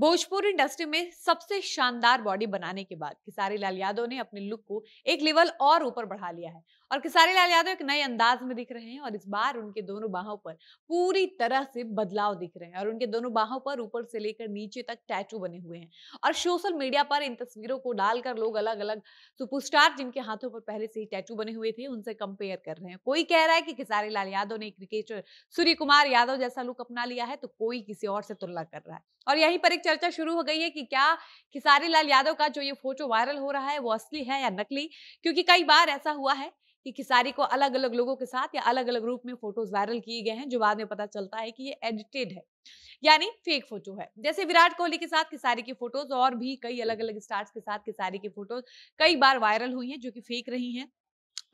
Bhojpur industry में सबसे शानदार बॉडी बनाने के बाद खिसारी लाल यादव ने अपने लुक को एक लेवल और ऊपर बढ़ा लिया है और खिसारी लाल यादव एक नए अंदाज में दिख रहे हैं और इस बार उनके दोनों बाहों पर पूरी तरह से बदलाव दिख रहे हैं और उनके दोनों बाहों पर ऊपर से लेकर नीचे तक टैटू बने हुए हैं और सोशल मीडिया पर इन तस्वीरों को डालकर लोग अलग अलग सुपरस्टार जिनके हाथों पर पहले से ही टैटू बने हुए थे उनसे कंपेयर कर रहे हैं कोई कह रहा है कि खिसारी लाल यादव ने क्रिकेटर सूर्य कुमार यादव जैसा लुक अपना लिया है तो कोई किसी और से तुलना कर रहा है और यहीं पर एक चर्चा शुरू हो गई है कि क्या खिसारी लाल यादव का जो ये फोटो वायरल हो रहा है वो असली है या नकली क्योंकि कई बार ऐसा हुआ है कि खिसारी को अलग अलग लोगों के साथ या अलग अलग रूप में फोटोज वायरल किए गए हैं जो बाद में पता चलता है कि ये एडिटेड है यानी फेक फोटो है जैसे विराट कोहली के साथ खिसारी की फोटोज और भी कई अलग अलग स्टार्स के साथ खिसारी की फोटोज कई बार वायरल हुई हैं जो कि फेक रही हैं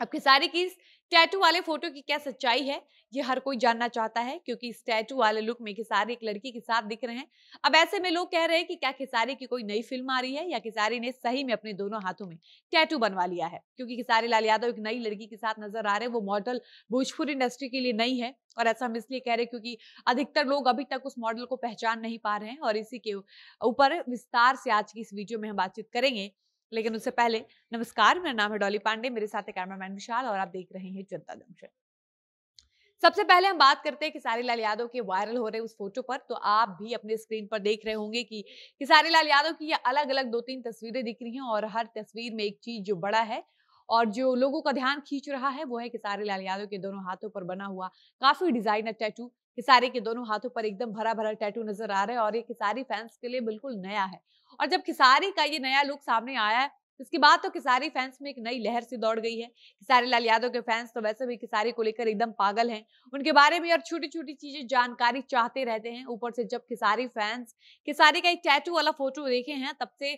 अब खेसारी की इस टैटू वाले फोटो की क्या सच्चाई है ये हर कोई जानना चाहता है क्योंकि इस टैटू वाले लुक में खेसारी एक लड़की के साथ दिख रहे हैं अब ऐसे में लोग कह रहे हैं कि क्या खेसारी की कोई नई फिल्म आ रही है या खेसारी ने सही में अपने दोनों हाथों में टैटू बनवा लिया है क्योंकि खेसारी लाल यादव एक नई लड़की के साथ नजर आ रहे हैं वो मॉडल भोजपुरी इंडस्ट्री के लिए नई है और ऐसा हम इसलिए कह रहे हैं क्योंकि अधिकतर लोग अभी तक उस मॉडल को पहचान नहीं पा रहे हैं और इसी के ऊपर विस्तार से आज की इस वीडियो में हम बातचीत करेंगे लेकिन उससे पहले नमस्कार मेरा नाम है डॉली पांडे मेरे साथ है कैमरामैन विशाल और आप देख रहे हैं जनता जंक्शन सबसे पहले हम बात करते हैं खिसारी लाल यादव के वायरल हो रहे उस फोटो पर तो आप भी अपने स्क्रीन पर देख रहे होंगे कि खिसारी लाल यादव की ये अलग अलग दो तीन तस्वीरें दिख रही हैं और हर तस्वीर में एक चीज जो बड़ा है और जो लोगों का ध्यान खींच रहा है वो है खिसारी लाल यादव के दोनों हाथों पर बना हुआ काफी डिजाइनर टैटू खिसारी के दोनों हाथों पर एकदम भरा भरा टैटू नजर आ रहा है और ये खिसारी फैंस के लिए बिल्कुल नया है और जब खिसारी का ये नया लुक सामने आया है तो इसके बाद तो खिसारी फैंस में एक नई लहर सी दौड़ गई है खिसारी लाल यादव के फैंस तो वैसे भी खिसारी को लेकर एकदम पागल हैं उनके बारे में और छोटी छोटी चीजें जानकारी चाहते रहते हैं ऊपर से जब खिसारी फैंस खिसारी का एक टैटू वाला फोटो देखे हैं तब से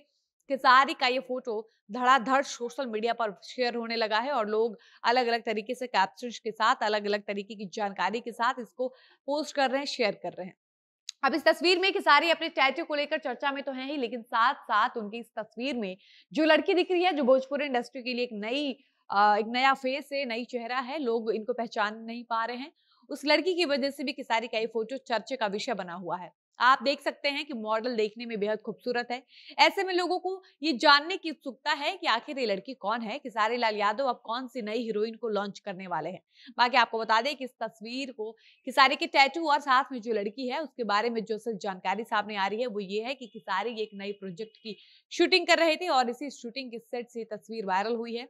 खिसारी का ये फोटो धड़ाधड़ सोशल मीडिया पर शेयर होने लगा है और लोग अलग अलग तरीके से कैप्शन के साथ अलग अलग तरीके की जानकारी के साथ इसको पोस्ट कर रहे हैं शेयर कर रहे हैं अब इस तस्वीर में खिसारी अपने टैटू को लेकर चर्चा में तो है ही लेकिन साथ साथ उनकी इस तस्वीर में जो लड़की दिख रही है जो भोजपुर इंडस्ट्री के लिए एक नई एक नया फेस है नई चेहरा है लोग इनको पहचान नहीं पा रहे हैं उस लड़की की वजह से भी किसारी का ये फोटो चर्चे का विषय बना हुआ है आप देख सकते हैं कि मॉडल देखने में बेहद खूबसूरत है ऐसे में लोगों को ये जानने की उत्सुकता है कि आखिर ये लड़की कौन है सारे लाल यादव अब कौन सी नई हीरोइन को लॉन्च करने वाले हैं बाकी आपको बता दें कि इस तस्वीर को खिसारी के टैटू और साथ में जो लड़की है उसके बारे में जो सिर्फ जानकारी सामने आ रही है वो ये है कि खिसारी एक नई प्रोजेक्ट की शूटिंग कर रहे थे और इसी शूटिंग के सेट से तस्वीर वायरल हुई है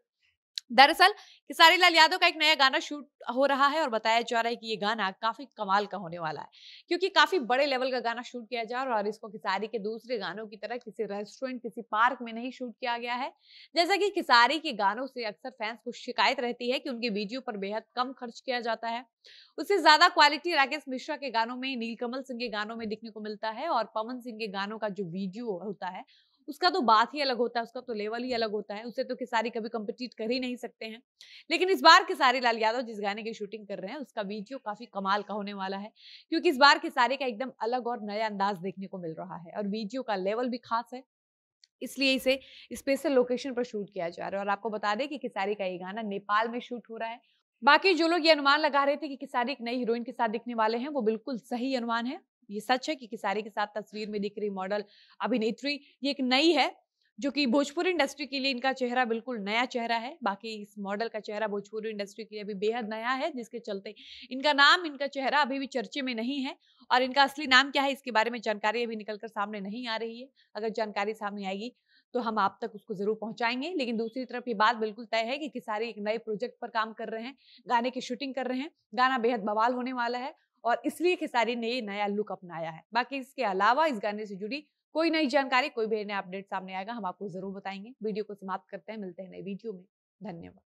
दरअसल खेसारी लाल यादव का एक नया गाना शूट हो रहा है और बताया जा रहा है कि ये गाना काफी कमाल का होने वाला है क्योंकि काफी बड़े लेवल का गाना शूट किया जा रहा है और इसको खेसारी के दूसरे गानों की तरह किसी रेस्टोरेंट किसी पार्क में नहीं शूट किया गया है जैसा कि खेसारी के गानों से अक्सर फैंस को शिकायत रहती है कि उनके वीडियो पर बेहद कम खर्च किया जाता है उससे ज्यादा क्वालिटी राकेश मिश्रा के गानों में नीलकमल सिंह के गानों में दिखने को मिलता है और पवन सिंह के गानों का जो वीडियो होता है उसका तो बात ही अलग होता है उसका तो लेवल ही अलग होता है उससे तो खिसारी कभी कम्पिटिट कर ही नहीं सकते हैं लेकिन इस बार खिसारी लाल यादव जिस गाने की शूटिंग कर रहे हैं उसका वीडियो काफ़ी कमाल का होने वाला है क्योंकि इस बार खिसारी का एकदम अलग और नया अंदाज देखने को मिल रहा है और वीडियो का लेवल भी खास है इसलिए इसे स्पेशल लोकेशन पर शूट किया जा रहा है और आपको बता दें कि किसारी का ये गाना नेपाल में शूट हो रहा है बाकी जो लोग ये अनुमान लगा रहे थे कि किसारी एक नई हीरोइन के साथ दिखने वाले हैं वो बिल्कुल सही अनुमान है ये सच है कि खिसारी के साथ तस्वीर में दिख रही मॉडल अभिनेत्री ये एक नई है जो कि भोजपुरी इंडस्ट्री के लिए इनका चेहरा बिल्कुल नया चेहरा है बाकी इस मॉडल का चेहरा भोजपुरी इंडस्ट्री के लिए अभी बेहद नया है जिसके चलते इनका नाम इनका चेहरा अभी भी चर्चे में नहीं है और इनका असली नाम क्या है इसके बारे में जानकारी अभी निकलकर सामने नहीं आ रही है अगर जानकारी सामने आएगी तो हम आप तक उसको जरूर पहुंचाएंगे लेकिन दूसरी तरफ ये बात बिल्कुल तय है कि किसारी एक नए प्रोजेक्ट पर काम कर रहे हैं गाने की शूटिंग कर रहे हैं गाना बेहद बवाल होने वाला है और इसलिए खेसारी ने ये नया लुक अपनाया है बाकी इसके अलावा इस गाने से जुड़ी कोई नई जानकारी कोई भी नया अपडेट सामने आएगा हम आपको जरूर बताएंगे वीडियो को समाप्त करते हैं मिलते हैं नए वीडियो में धन्यवाद